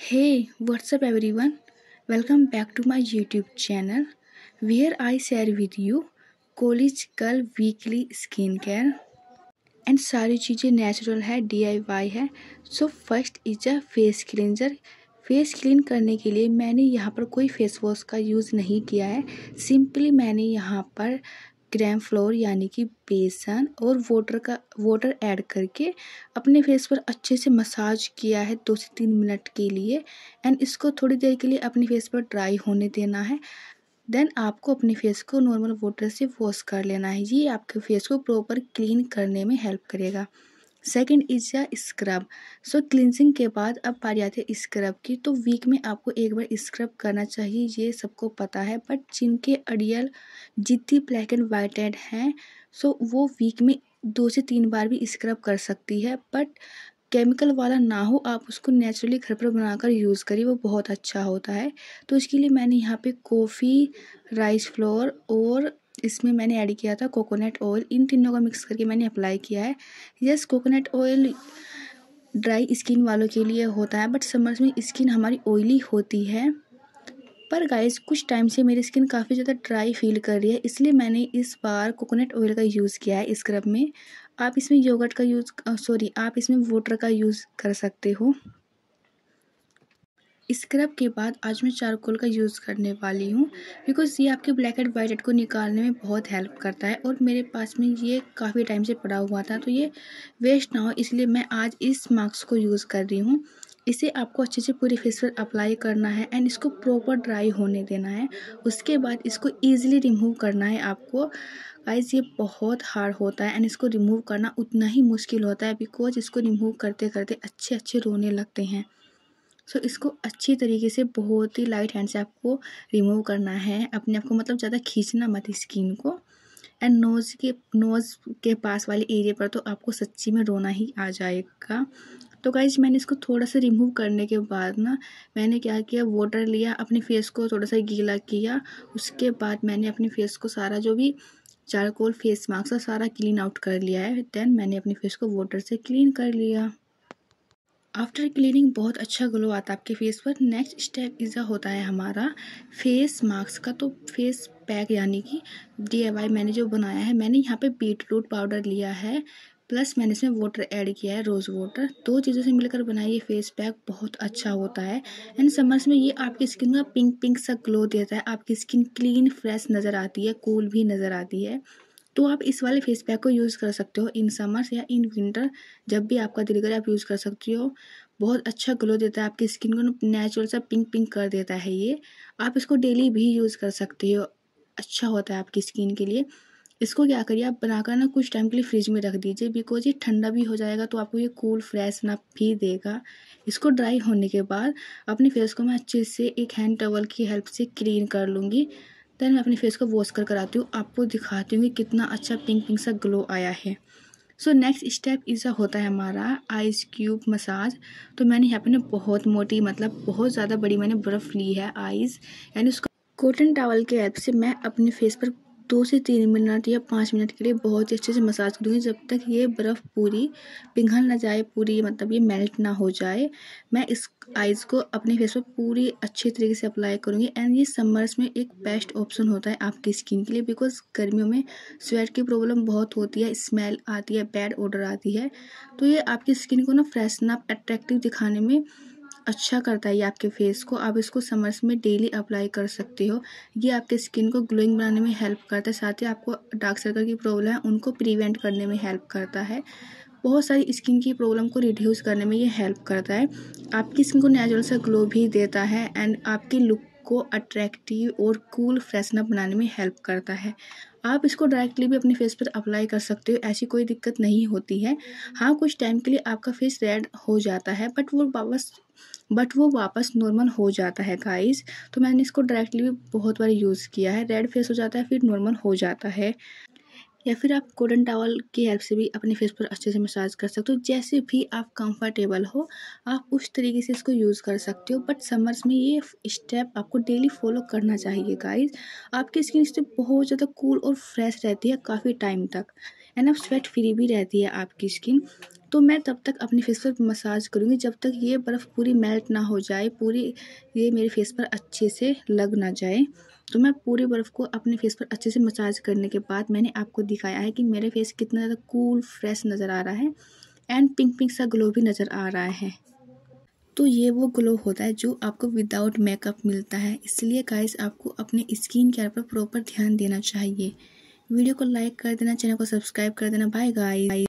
hey what's up everyone welcome back to my YouTube channel where I share with you कोलिज कल weekly skin care and सारी चीज़ें natural है D I Y है so first is a face cleanser face clean करने के लिए मैंने यहाँ पर कोई फेस वॉश का यूज़ नहीं किया है सिंपली मैंने यहाँ पर ग्राम फ्लोर यानी कि बेसन और वोटर का वोटर ऐड करके अपने फेस पर अच्छे से मसाज किया है दो से तीन मिनट के लिए एंड इसको थोड़ी देर के लिए अपने फेस पर ड्राई होने देना है देन आपको अपने फेस को नॉर्मल वाटर से वॉश कर लेना है ये आपके फेस को प्रॉपर क्लीन करने में हेल्प करेगा सेकंड इज या स्क्रब सो क्लिनजिंग के बाद अब पारी आती है स्क्रब की तो वीक में आपको एक बार स्क्रब करना चाहिए ये सबको पता है बट जिनके अडियल जितनी ब्लैक एंड वाइट एड हैं सो वो वीक में दो से तीन बार भी स्क्रब कर सकती है बट केमिकल वाला ना हो आप उसको नेचुरली घर पर बनाकर यूज़ करिए वो बहुत अच्छा होता है तो इसके लिए मैंने यहाँ पे कॉफ़ी राइस फ्लोर और इसमें मैंने ऐड किया था कोकोनट ऑयल इन तीनों को मिक्स करके मैंने अप्लाई किया है yes coconut oil dry skin वालों के लिए होता है बट समर्स में स्किन हमारी ऑयली होती है पर गाइस कुछ टाइम से मेरी स्किन काफ़ी ज़्यादा ड्राई फील कर रही है इसलिए मैंने इस बार कोकोनट ऑयल का यूज़ किया है स्क्रब में आप इसमें योगर्ट का यूज़ सॉरी आप इसमें वाटर का यूज़ कर सकते हो स्क्रब के बाद आज मैं चारकोल का यूज़ करने वाली हूँ बिकॉज़ ये आपके ब्लैक एंड वाइट हेड को निकालने में बहुत हेल्प करता है और मेरे पास में ये काफ़ी टाइम से पड़ा हुआ था तो ये वेस्ट ना हो इसलिए मैं आज इस मास्क को यूज़ कर रही हूँ इसे आपको अच्छे से पूरे फेस पर अप्लाई करना है एंड इसको प्रॉपर ड्राई होने देना है उसके बाद इसको ईजिली रिमूव करना है आपको गाइज ये बहुत हार्ड होता है एंड इसको रिमूव करना उतना ही मुश्किल होता है बिकॉज इसको रिमूव करते करते अच्छे अच्छे रोने लगते हैं सो इसको अच्छी तरीके से बहुत ही लाइट हैंड से आपको रिमूव करना है अपने आप को मतलब ज़्यादा खींचना मत स्किन को एंड नोज़ के नोज़ के पास वाले एरिया पर तो आपको सच्ची में रोना ही आ जाएगा तो गाइज मैंने इसको थोड़ा सा रिमूव करने के बाद ना मैंने क्या किया वाटर लिया अपने फेस को थोड़ा सा गीला किया उसके बाद मैंने अपने फेस को सारा जो भी चारकोल फेस मास्क सारा क्लीन आउट कर लिया है देन मैंने अपने फेस को वाटर से क्लीन कर लिया आफ्टर क्लीनिंग बहुत अच्छा ग्लो आता है आपके फेस पर नेक्स्ट स्टेप इज़ा होता है हमारा फेस मास्क का तो फेस पैक यानी कि डी मैंने जो बनाया है मैंने यहाँ पे बीट रूट पाउडर लिया है प्लस मैंने इसमें वाटर ऐड किया है रोज़ वाटर दो चीज़ों से मिलकर बनाया ये फेस पैक बहुत अच्छा होता है एंड समर्स में ये आपकी स्किन का पिंक पिंक सा ग्लो देता है आपकी स्किन क्लीन फ्रेश नज़र आती है कूल भी नज़र आती है तो आप इस वाले फेस पैक को यूज़ कर सकते हो इन समर्स या इन विंटर जब भी आपका दिल करे आप यूज़ कर सकते हो बहुत अच्छा ग्लो देता है आपकी स्किन को नेचुरल सा पिंक पिंक कर देता है ये आप इसको डेली भी यूज़ कर सकते हो अच्छा होता है आपकी स्किन के लिए इसको क्या करिए आप बनाकर ना कुछ टाइम के लिए फ्रिज में रख दीजिए बिकॉज ये ठंडा भी हो जाएगा तो आपको ये कूल फ्रेश ना भी देगा इसको ड्राई होने के बाद अपने फेस को मैं अच्छे से एक हैंड टवल की हेल्प से क्लीन कर लूँगी देन मैं अपने फेस को वॉश कर कराती हूँ आपको दिखाती हूँ कि कितना अच्छा पिंक पिंक सा ग्लो आया है सो नेक्स्ट स्टेप इसका होता है हमारा आइस क्यूब मसाज तो मैंने यहाँ पे ना बहुत मोटी मतलब बहुत ज़्यादा बड़ी मैंने बर्फ़ ली है आइज यानी उसका कॉटन टावल के ऐप से मैं अपने फेस पर दो से तीन मिनट या पाँच मिनट के लिए बहुत ही अच्छे से मसाज करूँगी जब तक ये बर्फ़ पूरी पिघल ना जाए पूरी मतलब ये मेल्ट ना हो जाए मैं इस आइज़ को अपने फेस पर पूरी अच्छे तरीके से अप्लाई करूँगी एंड ये समर्स में एक बेस्ट ऑप्शन होता है आपकी स्किन के लिए बिकॉज गर्मियों में स्वेट की प्रॉब्लम बहुत होती है स्मेल आती है बैड ऑर्डर आती है तो ये आपकी स्किन को ना ना अट्रैक्टिव दिखाने में अच्छा करता है ये आपके फेस को आप इसको समर्स में डेली अप्लाई कर सकते हो ये आपके स्किन को ग्लोइंग बनाने में हेल्प करता है साथ ही आपको डार्क सर्कल की प्रॉब्लम है उनको प्रिवेंट करने में हेल्प करता है बहुत सारी स्किन की प्रॉब्लम को रिड्यूस करने में ये हेल्प करता है आपकी स्किन को नेचुरल सा ग्लो भी देता है एंड आपकी लुक को अट्रैक्टिव और कूल फ्रेशनअप बनाने में हेल्प करता है आप इसको डायरेक्टली भी अपने फेस पर अप्लाई कर सकते हो ऐसी कोई दिक्कत नहीं होती है हाँ कुछ टाइम के लिए आपका फेस रेड हो जाता है बट वो वापस बट वो वापस नॉर्मल हो जाता है गाइस तो मैंने इसको डायरेक्टली भी बहुत बार यूज़ किया है रेड फेस हो जाता है फिर नॉर्मल हो जाता है या फिर आप कोडन टावल की हेल्प से भी अपने फेस पर अच्छे से मसाज कर सकते हो जैसे भी आप कंफर्टेबल हो आप उस तरीके से इसको यूज़ कर सकते हो बट समर्स में ये स्टेप आपको डेली फॉलो करना चाहिए गाइस आपकी स्किन इससे बहुत ज़्यादा कूल और फ्रेश रहती है काफ़ी टाइम तक एंड ना स्वेट फ्री भी रहती है आपकी स्किन तो मैं तब तक अपने फेस पर मसाज करूँगी जब तक ये बर्फ़ पूरी मेल्ट ना हो जाए पूरी ये मेरे फेस पर अच्छे से लग ना जाए तो मैं पूरे बर्फ़ को अपने फेस पर अच्छे से मसाज करने के बाद मैंने आपको दिखाया है कि मेरे फेस कितना ज़्यादा कूल फ्रेश नज़र आ रहा है एंड पिंक पिंक सा ग्लो भी नज़र आ रहा है तो ये वो ग्लो होता है जो आपको विदाउट मेकअप मिलता है इसलिए गाइस आपको अपने स्किन केयर पर प्रॉपर ध्यान देना चाहिए वीडियो को लाइक कर देना चैनल को सब्सक्राइब कर देना बाय गाइस